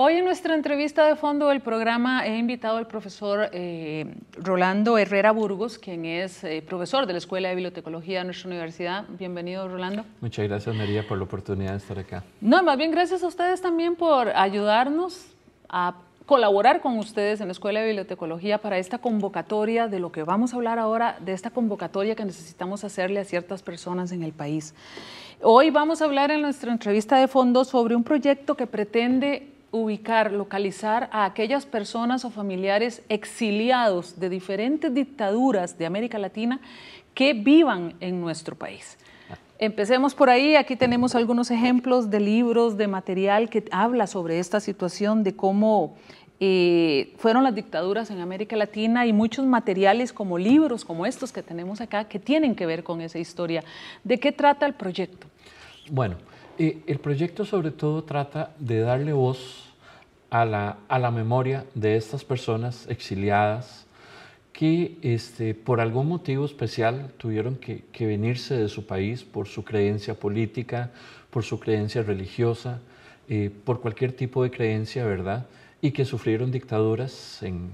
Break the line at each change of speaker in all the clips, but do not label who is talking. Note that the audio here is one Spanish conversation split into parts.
Hoy en nuestra entrevista de fondo del programa he invitado al profesor eh, Rolando Herrera Burgos, quien es eh, profesor de la Escuela de Bibliotecología de nuestra universidad. Bienvenido, Rolando.
Muchas gracias, María, por la oportunidad de estar acá.
No, más bien gracias a ustedes también por ayudarnos a colaborar con ustedes en la Escuela de Bibliotecología para esta convocatoria de lo que vamos a hablar ahora, de esta convocatoria que necesitamos hacerle a ciertas personas en el país. Hoy vamos a hablar en nuestra entrevista de fondo sobre un proyecto que pretende ubicar, localizar a aquellas personas o familiares exiliados de diferentes dictaduras de América Latina que vivan en nuestro país. Empecemos por ahí, aquí tenemos algunos ejemplos de libros, de material que habla sobre esta situación, de cómo eh, fueron las dictaduras en América Latina y muchos materiales como libros como estos que tenemos acá que tienen que ver con esa historia. ¿De qué trata el proyecto?
Bueno, eh, el proyecto sobre todo trata de darle voz a la, memoria de estas personas exiliadas que este, por algún motivo especial tuvieron que, venirse de su país por su creencia política, por su creencia religiosa, eh, por cualquier tipo de creencia, ¿verdad? Y que sufrieron dictaduras en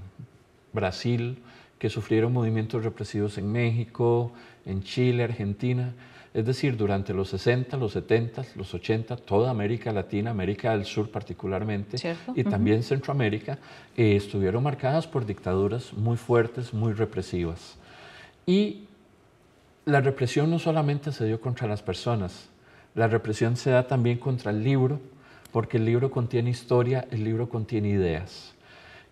Brasil, que sufrieron movimientos represivos en México, en Chile, Argentina. Es decir, durante los 60, los 70, los 80, toda América Latina, América del Sur particularmente, y también Centroamérica, eh, estuvieron marcadas por dictaduras muy fuertes, muy represivas. Y la represión no solamente se dio contra las personas, la represión se da también contra el libro, porque el libro contiene historia, el libro contiene ideas.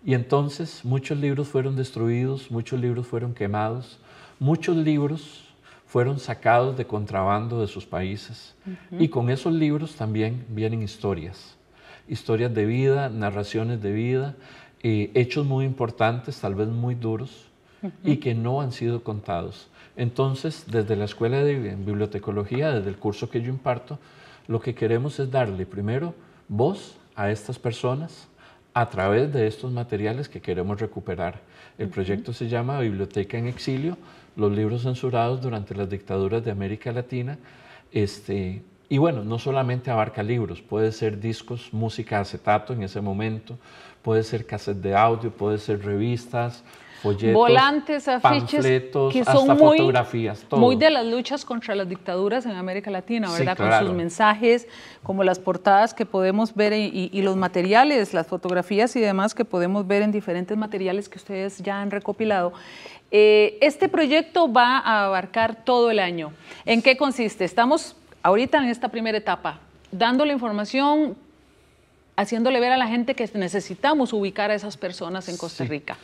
Y entonces muchos libros fueron destruidos, muchos libros fueron quemados, muchos libros fueron sacados de contrabando de sus países. Y con esos libros también vienen historias, historias de vida, narraciones de vida, eh, hechos muy importantes, tal vez muy duros, y que no han sido contados. Entonces, desde la Escuela de Bibliotecología, desde el curso que yo imparto, lo que queremos es darle primero voz a estas personas, a través de estos materiales que queremos recuperar. El proyecto se llama Biblioteca en Exilio, los libros censurados durante las dictaduras de América Latina. Este, y bueno, no solamente abarca libros, puede ser discos, música, acetato en ese momento, puede ser cassette de audio, puede ser revistas, folletos, volantes,
afiches, panfletos, que son hasta muy,
fotografías, todo. muy de las
luchas contra las dictaduras en América Latina, ¿verdad? Con sus mensajes, como las portadas que podemos ver y, los materiales, las fotografías y demás que podemos ver en diferentes materiales que ustedes ya han recopilado. Eh, este proyecto va a abarcar todo el año. ¿En qué consiste? Estamos ahorita en esta primera etapa, dándole información, haciéndole ver a la gente que necesitamos ubicar a esas personas en Costa
Rica.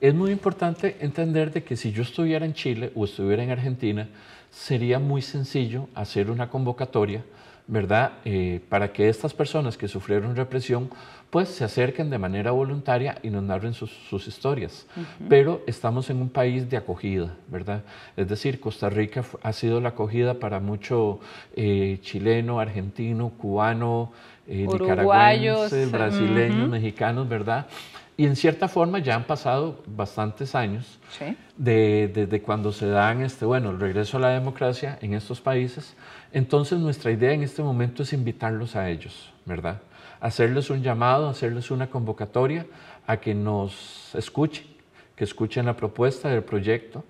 Es muy importante entender de que si yo estuviera en Chile o estuviera en Argentina, sería muy sencillo hacer una convocatoria ¿verdad? Eh, para que estas personas que sufrieron represión pues se acerquen de manera voluntaria y nos narren sus, historias. Pero estamos en un país de acogida, ¿verdad? Es decir, Costa Rica ha sido la acogida para mucho eh, chileno, argentino, cubano, eh, nicaragüenses, eh, brasileños, mexicanos, ¿verdad? Y en cierta forma ya han pasado bastantes años desde cuando se dan, este, bueno, el regreso a la democracia en estos países. Entonces nuestra idea en este momento es invitarlos a ellos, ¿verdad? Hacerles un llamado, hacerles una convocatoria a que nos escuchen, que escuchen la propuesta del proyecto,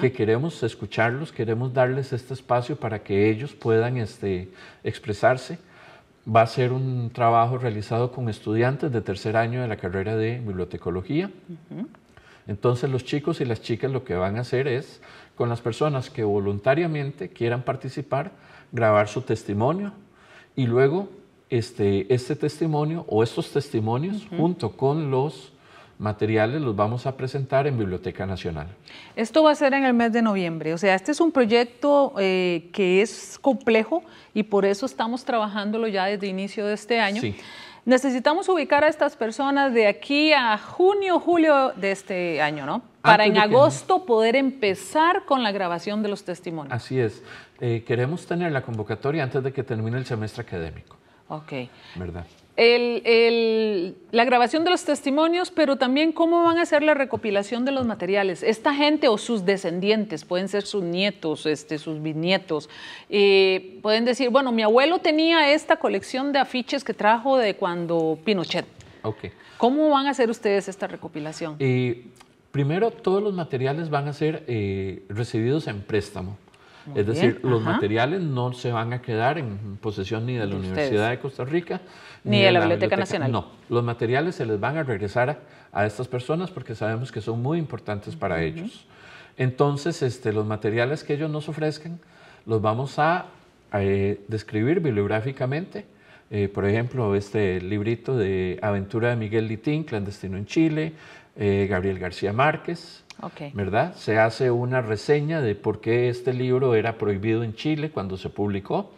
que queremos escucharlos, queremos darles este espacio para que ellos puedan este, expresarse va a ser un trabajo realizado con estudiantes de tercer año de la carrera de bibliotecología. Entonces los chicos y las chicas lo que van a hacer es, con las personas que voluntariamente quieran participar, grabar su testimonio y luego este, este testimonio o estos testimonios junto con los materiales los vamos a presentar en Biblioteca Nacional.
Esto va a ser en el mes de noviembre, o sea, este es un proyecto eh, que es complejo y por eso estamos trabajándolo ya desde inicio de este año. Necesitamos ubicar a estas personas de aquí a junio, julio de este año, ¿no? Para en agosto poder empezar con la grabación de los testimonios.
Así es. Eh, queremos tener la convocatoria antes de que termine el semestre académico. Ok. ¿Verdad?
la grabación de los testimonios, pero también cómo van a hacer la recopilación de los materiales. Esta gente o sus descendientes, pueden ser sus nietos, este, sus bisnietos, eh, pueden decir, bueno, mi abuelo tenía esta colección de afiches que trajo de cuando Pinochet. Okay. ¿Cómo van a hacer ustedes esta recopilación?
Eh, primero, todos los materiales van a ser eh, recibidos en préstamo
es decir, los materiales
no se van a quedar en posesión ni de la Universidad de Costa Rica
ni, de, la, Biblioteca, Nacional. No,
los materiales se les van a regresar a, estas personas porque sabemos que son muy importantes para ellos. Entonces, este, los materiales que ellos nos ofrezcan los vamos a eh, describir bibliográficamente eh, por ejemplo, este librito de Aventura de Miguel Litín, Clandestino en Chile, eh, Gabriel García Márquez, ¿verdad? Se hace una reseña de por qué este libro era prohibido en Chile cuando se publicó,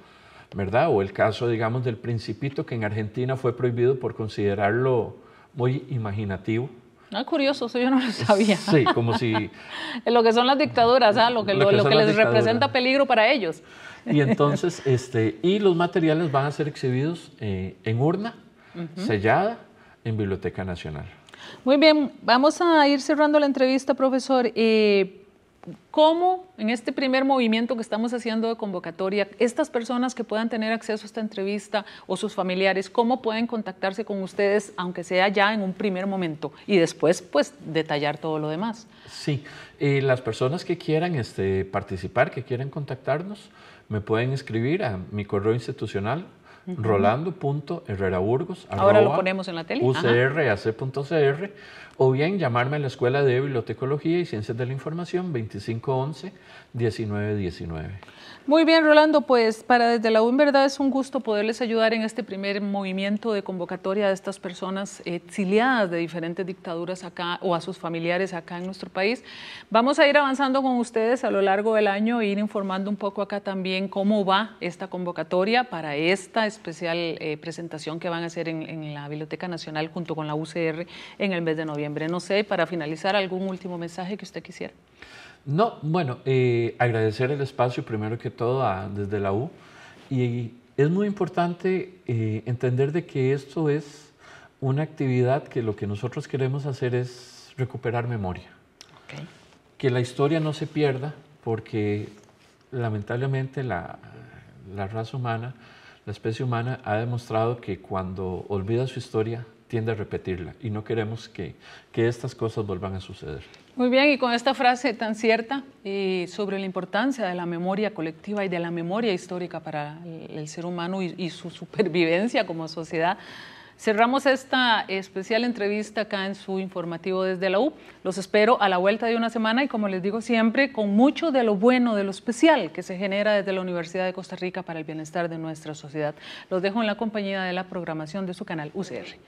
¿verdad? O el caso, digamos, del Principito, que en Argentina fue prohibido por considerarlo muy imaginativo,
no, ah, curioso, eso yo no lo sabía. Sí, como si... lo que son las dictaduras, ¿ah? lo que, lo, que, les representa peligro para ellos. y entonces,
este, y los materiales van a ser exhibidos eh, en urna, sellada, en Biblioteca Nacional.
Muy bien, vamos a ir cerrando la entrevista, profesor cómo en este primer movimiento que estamos haciendo de convocatoria, estas personas que puedan tener acceso a esta entrevista o sus familiares, cómo pueden contactarse con ustedes, aunque sea ya en un primer momento, y después pues detallar todo lo demás.
Sí, eh, las personas que quieran este, participar, que quieran contactarnos, me pueden escribir a mi correo institucional Rolando Rolando.herreraburgos. Ahora lo
ponemos en la tele.
UCRAC.cr o bien llamarme a la Escuela de Bibliotecología y Ciencias de la Información 2511-1919.
Muy bien, Rolando, pues para desde la U verdad es un gusto poderles ayudar en este primer movimiento de convocatoria de estas personas exiliadas de diferentes dictaduras acá o a sus familiares acá en nuestro país. Vamos a ir avanzando con ustedes a lo largo del año e ir informando un poco acá también cómo va esta convocatoria para esta especial eh, presentación que van a hacer en, la Biblioteca Nacional junto con la UCR en el mes de noviembre. No sé, para finalizar, algún último mensaje que usted quisiera.
No, bueno, eh, agradecer el espacio primero que todo desde la U. Y es muy importante eh, entender de que esto es una actividad que lo que nosotros queremos hacer es recuperar memoria. Que la historia no se pierda porque lamentablemente la, la raza humana la especie humana ha demostrado que cuando olvida su historia tiende a repetirla y no queremos que, que estas cosas vuelvan a suceder.
Muy bien, y con esta frase tan cierta eh, sobre la importancia de la memoria colectiva y de la memoria histórica para el, ser humano y su supervivencia como sociedad, Cerramos esta especial entrevista acá en su informativo desde la U. Los espero a la vuelta de una semana y como les digo siempre, con mucho de lo bueno, de lo especial que se genera desde la Universidad de Costa Rica para el bienestar de nuestra sociedad. Los dejo en la compañía de la programación de su canal UCR.